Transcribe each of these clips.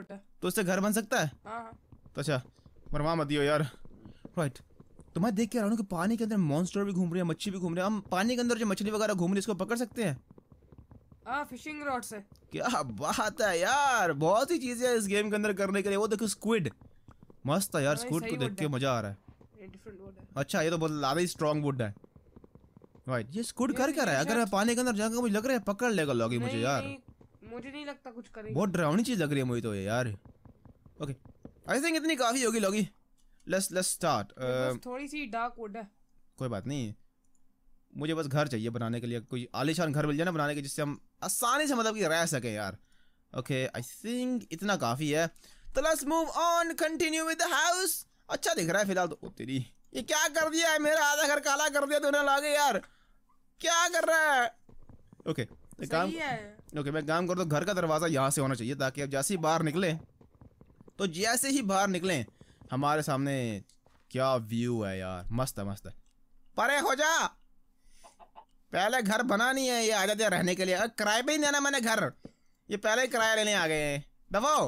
तो इससे घर बन सकता है हाँ। तो अच्छा मरवा मत दियो यार राइट तो मैं देख के रहा हूँ कि पानी के अंदर मॉन्स्टर भी घूम रहे हैं मच्छी भी घूम रहे हैं हम पानी के अंदर जो मछली वगैरह घूम रही है इसको पकड़ सकते हैं आ, फिशिंग रॉड से क्या बात है यार बहुत ही चीजें हैं इस गेम के अंदर करने के लिए वो देखो स्क्विड मस्त है यार स्क्विड को तो देख के मजा आ रहा है अच्छा ये तो बहुत ज्यादा ही स्ट्रॉन्ग वुड है राइट ये स्क्विड कर क्या रहा है अगर पानी के अंदर जाकर मुझे लग रहा है पकड़ लेगा लॉगी मुझे यार मुझे नहीं लगता कुछ करेंगे बहुत डरावनी चीज लग रही है मुझे तो ये यार ओके आई थिंक इतनी काफी होगी लोगी लेट्स लेट्स स्टार्ट थोड़ी सी डार्क वुड है कोई बात नहीं मुझे बस घर चाहिए बनाने के लिए कोई आलिशान घर मिल जाए ना बनाने के जिससे हम आसानी से मतलब कि रह सके यार ओके आई थिंक इतना काफ़ी है तो let's move on continue with the house अच्छा दिख रहा है फिलहाल तो ओ तेरी ये क्या कर दिया है मेरा आधा घर काला कर दिया तूने लागे यार क्या कर रहा है ओके okay. तो काम ओके मैं काम कर दो तो घर का दरवाज़ा यहाँ से होना चाहिए ताकि अब जैसे ही बाहर निकले तो जैसे ही बाहर निकले हमारे सामने क्या व्यू है यार मस्त है मस्त है परे हो जा पहले घर बना नहीं है ये आ जाते रहने के लिए अरे किराए पे ही देना मैंने घर ये पहले ही किराया लेने आ गए हैं दबाओ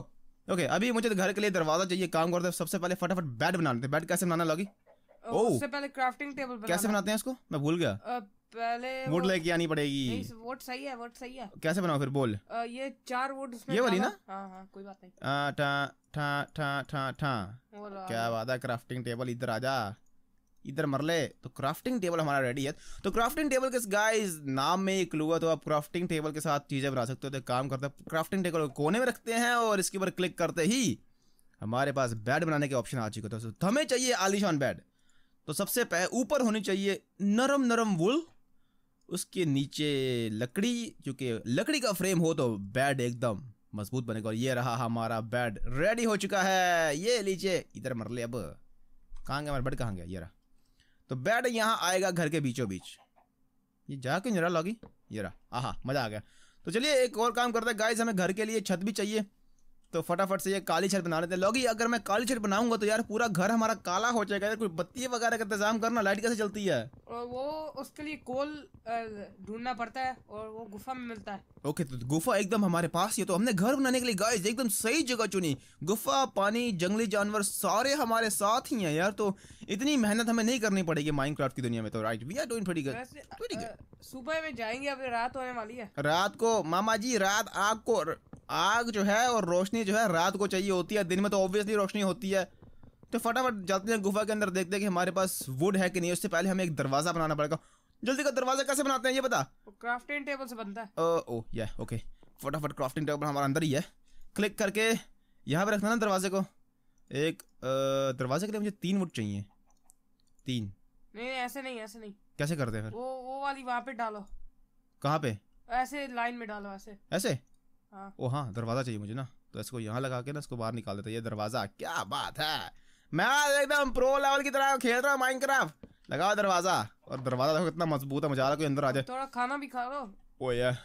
ओके अभी मुझे तो घर के लिए दरवाजा चाहिए काम करते सबसे पहले फटाफट बेड बना लेते बेड कैसे बनाना लगी ओ सबसे पहले क्राफ्टिंग टेबल कैसे बनाते हैं इसको मैं भूल गया पहले वोट लेके आनी पड़ेगी वोट सही है वोट सही है कैसे बनाओ फिर बोल आ, ये चार वोट ये वाली ना हाँ हाँ कोई बात नहीं आ, ठा ठा ठा ठा ठा क्या बात है क्राफ्टिंग टेबल इधर आजा इधर मर ले तो क्राफ्टिंग टेबल हमारा रेडी है तो क्राफ्टिंग टेबल के गाइस नाम में एक क्लू है तो आप क्राफ्टिंग टेबल के साथ चीज़ें बना सकते हो तो काम करते हैं क्राफ्टिंग टेबल को कोने में रखते हैं और इसके ऊपर क्लिक करते ही हमारे पास बेड बनाने के ऑप्शन आ चुके थे तो हमें चाहिए आलिशान बेड तो सबसे पहले ऊपर होनी चाहिए नरम नरम वुल उसके नीचे लकड़ी क्योंकि लकड़ी का फ्रेम हो तो बेड एकदम मजबूत बनेगा और ये रहा हमारा बेड रेडी हो चुका है ये लीजिए इधर मर ले अब कहाँ गया हमारे बेड कहाँ गया ये रहा तो बेड यहाँ आएगा घर के बीचों बीच ये जा क्यों नहीं रहा लॉगी ये रहा आहा मज़ा आ गया तो चलिए एक और काम करते हैं गाइस हमें घर के लिए छत भी चाहिए तो फटाफट से ये काली छत बना लेते हैं लोगी अगर मैं काली छत बनाऊंगा तो यार पूरा घर हमारा काला हो जाएगा यार कोई बत्ती वगैरह का इंतजाम करना लाइट कैसे चलती है और वो उसके लिए कोल ढूंढना पड़ता है और वो गुफा में मिलता है ओके तो गुफा एकदम हमारे पास ही तो हमने घर बनाने के लिए गाइस एकदम सही जगह चुनी गुफा पानी जंगली जानवर सारे हमारे साथ ही हैं यार तो इतनी मेहनत हमें नहीं करनी पड़ेगी माइनक्राफ्ट की दुनिया में तो right we are doing pretty good सुबह में जाएंगे अब रात होने वाली है रात को मामा जी रात आपको आग जो है और रोशनी जो है रात को चाहिए होती है दिन में तो ऑब्वियसली रोशनी होती है तो फटाफट जाते हैं गुफा के अंदर देखते हैं कि हमारे पास वुड है कि नहीं उससे पहले हमें एक दरवाज़ा बनाना पड़ेगा जल्दी का दरवाज़ा कैसे बनाते हैं ये बता क्राफ्टिंग टेबल से बनता है ओ या ओके फटाफट क्राफ्टिंग टेबल हमारा अंदर ही है क्लिक करके यहाँ पर रखना ना दरवाजे को एक दरवाजे के लिए मुझे तीन वुड चाहिए तीन नहीं ऐसे नहीं ऐसे नहीं कैसे करते हैं फिर वो वो वाली वहाँ पे डालो कहाँ पे ऐसे लाइन में डालो ऐसे ऐसे हाँ। ओ हाँ दरवाज़ा चाहिए मुझे ना तो इसको यहाँ लगा के ना इसको बाहर निकाल देता है ये दरवाज़ा क्या बात है मैं एकदम प्रो लेवल की तरह खेल रहा हूँ माइनक्राफ्ट लगाओ दरवाज़ा और दरवाज़ा देखो कितना मजबूत है मजा आ कोई अंदर आ जाए थोड़ा खाना भी खा लो ओ यार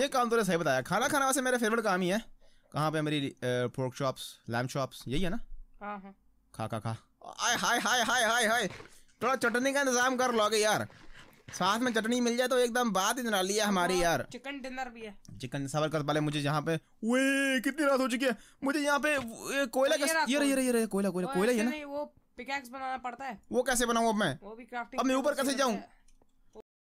ये काम तो सही बताया खाना खाना वैसे मेरा फेवरेट काम ही है कहाँ पे मेरी पोर्क शॉप्स लैम शॉप्स यही है ना हाँ, हाँ। खा खा खा हाय हाय हाय हाय हाय थोड़ा चटनी का इंतजाम कर लोगे यार साथ में चटनी मिल जाए तो एकदम बात ही ना लिया हमारी हाँ, यार चिकन डिनर भी है चिकन सबर कर पाले मुझे यहाँ पे वे कितनी रात हो चुकी है मुझे यहाँ पे कोयला ये रहे ये रहे कोयला कोयला कोयला ये ना वो पिकैक्स बनाना पड़ता है वो कैसे बनाऊँ अब मैं वो भी क्राफ्टिंग अब मैं ऊपर कैसे जाऊँ